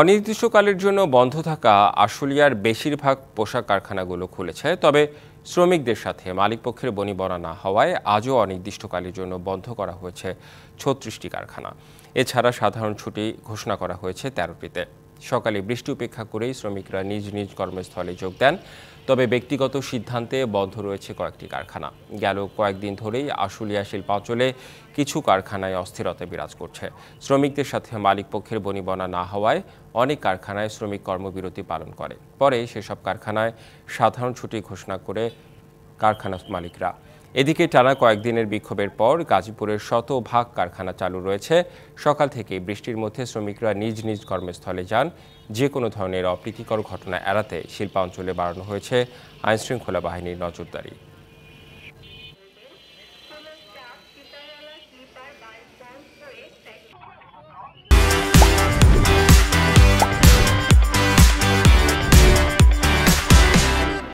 অনির্দিষ্টকালের জন্য বন্ধ থাকা আশুলিয়ার বেশিরভাগ পোশাক কারখানাগুলো খুলেছে তবে শ্রমিকদের সাথে মালিকপক্ষের বনিবনা না হওয়ায় আজও অনির্দিষ্টকালের জন্য বন্ধ করা হয়েছে ছত্রিশটি কারখানা এছাড়া সাধারণ ছুটি ঘোষণা করা হয়েছে তেরোটিতে সকালে বৃষ্টি উপেক্ষা করেই শ্রমিকরা নিজ নিজ কর্মস্থলে যোগ দেন তবে ব্যক্তিগত সিদ্ধান্তে বন্ধ রয়েছে কয়েকটি কারখানা গেল কয়েকদিন ধরেই আশুলিয়া শিল্পাঞ্চলে কিছু কারখানায় অস্থিরতা বিরাজ করছে শ্রমিকদের সাথে মালিকপক্ষের বনিবনা না হওয়ায় অনেক কারখানায় শ্রমিক কর্মবিরতি পালন করে পরে সেসব কারখানায় সাধারণ ছুটি ঘোষণা করে কারখানা মালিকরা এদিকে টানা কয়েকদিনের বিক্ষোভের পর গাজীপুরের শতভাগ কারখানা চালু রয়েছে সকাল থেকে বৃষ্টির মধ্যে শ্রমিকরা নিজ নিজ কর্মস্থলে যান যে কোনো ধরনের অপ্রীতিকর ঘটনা এড়াতে শিল্পাঞ্চলে বাড়ানো হয়েছে আইনশৃঙ্খলা বাহিনীর নজরদারি